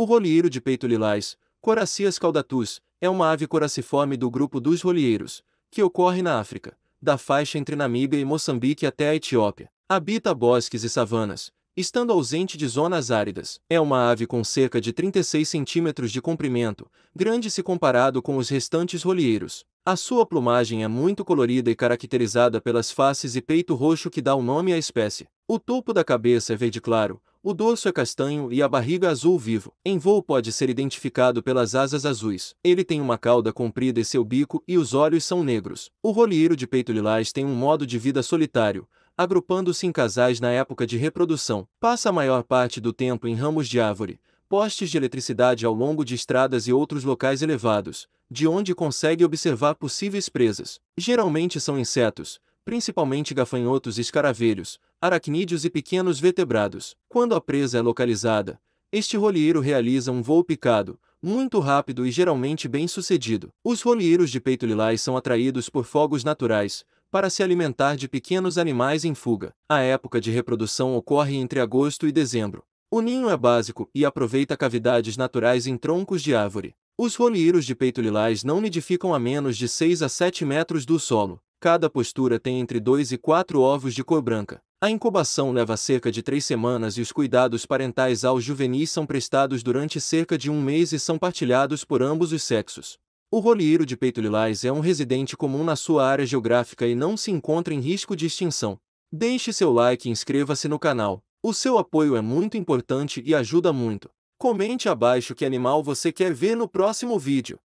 O rolieiro de peito lilás, Coracias caudatus, é uma ave coraciforme do grupo dos rolieiros, que ocorre na África, da faixa entre Namíbia e Moçambique até a Etiópia. Habita bosques e savanas, estando ausente de zonas áridas. É uma ave com cerca de 36 centímetros de comprimento, grande se comparado com os restantes rolieiros. A sua plumagem é muito colorida e caracterizada pelas faces e peito roxo que dá o nome à espécie. O topo da cabeça é verde claro, o dorso é castanho e a barriga azul vivo. Em voo pode ser identificado pelas asas azuis. Ele tem uma cauda comprida e seu bico e os olhos são negros. O roliero de peito lilás tem um modo de vida solitário, agrupando-se em casais na época de reprodução. Passa a maior parte do tempo em ramos de árvore, postes de eletricidade ao longo de estradas e outros locais elevados, de onde consegue observar possíveis presas. Geralmente são insetos, principalmente gafanhotos e escaravelhos, aracnídeos e pequenos vertebrados. Quando a presa é localizada, este rolieiro realiza um voo picado, muito rápido e geralmente bem sucedido. Os rolieiros de peito lilás são atraídos por fogos naturais, para se alimentar de pequenos animais em fuga. A época de reprodução ocorre entre agosto e dezembro. O ninho é básico e aproveita cavidades naturais em troncos de árvore. Os rolieiros de peito lilás não nidificam a menos de 6 a 7 metros do solo. Cada postura tem entre 2 e 4 ovos de cor branca. A incubação leva cerca de três semanas e os cuidados parentais aos juvenis são prestados durante cerca de um mês e são partilhados por ambos os sexos. O roleiro de peito lilás é um residente comum na sua área geográfica e não se encontra em risco de extinção. Deixe seu like e inscreva-se no canal. O seu apoio é muito importante e ajuda muito. Comente abaixo que animal você quer ver no próximo vídeo.